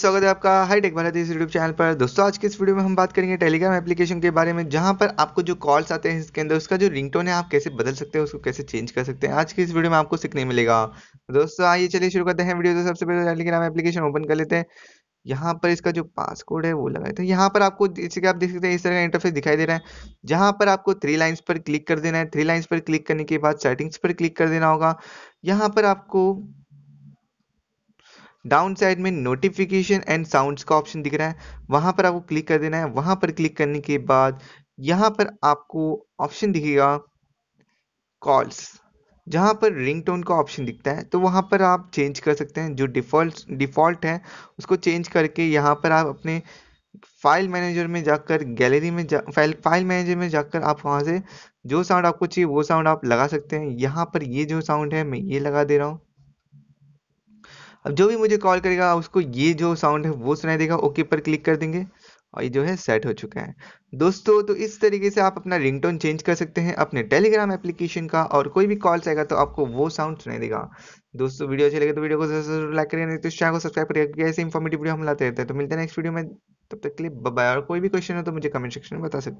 स्वागत है आपका हाई टेक भारत इस यूट्यूब चैनल पर दोस्तों आज के इस वीडियो में हम बात करेंगे टेलीग्राम एप्लीकेशन के बारे में जहां पर आपको जो कॉल्स आते हैं इसके अंदर उसका जो रिंगटोन है आप कैसे बदल सकते हैं उसको कैसे चेंज कर सकते हैं आज के इस वीडियो में आपको सीखने मिलेगा दोस्तों आइए चलिए शुरू करते हैं वीडियो तो सबसे पहले टेलीग्राम एप्लीकेशन ओपन कर लेते हैं यहाँ पर इसका जो पासकोड है वो लगाए थे यहाँ पर आपको जैसे कि आप देख सकते हैं इस तरह का इंटरफेस दिखाई दे रहा है जहाँ पर आपको थ्री लाइंस पर क्लिक कर देना है थ्री लाइंस पर क्लिक करने के बाद सेटिंग्स पर क्लिक कर देना होगा यहाँ पर आपको डाउन साइड में नोटिफिकेशन एंड साउंड्स का ऑप्शन दिख रहा है वहां पर आपको क्लिक कर देना है वहां पर क्लिक करने के बाद यहाँ पर आपको ऑप्शन दिखेगा कॉल्स जहां पर रिंगटोन का ऑप्शन दिखता है तो वहां पर आप चेंज कर सकते हैं जो डिफ़ॉल्ट डिफ़ॉल्ट है उसको चेंज करके यहाँ पर आप अपने फाइल मैनेजर में जाकर गैलरी में जा फाइल फाइल मैनेजर में जाकर आप वहां से जो साउंड आपको चाहिए वो साउंड आप लगा सकते हैं यहाँ पर ये जो साउंड है मैं ये लगा दे रहा हूँ अब जो भी मुझे कॉल करेगा उसको ये जो साउंड है वो सुनाई देगा ओके पर क्लिक कर देंगे और ये जो है सेट हो चुका है दोस्तों तो इस तरीके से आप अपना रिंगटोन चेंज कर सकते हैं अपने टेलीग्राम एप्लीकेशन का और कोई भी कॉल्स आएगा तो आपको वो साउंड सुनाई देगा दोस्तों वीडियो अच्छे लगे तो वीडियो को जरूर लाइक करें तो चैनल को सब्सक्राइब करिए ऐसे इन्फॉर्मेटिव वीडियो हम लाते रहते हैं तो मिलते हैं नेक्स्ट वीडियो में तब तक के लिए बाय और कोई भी क्वेश्चन हो तो मुझे कमेंट सेक्शन में बता सकते हैं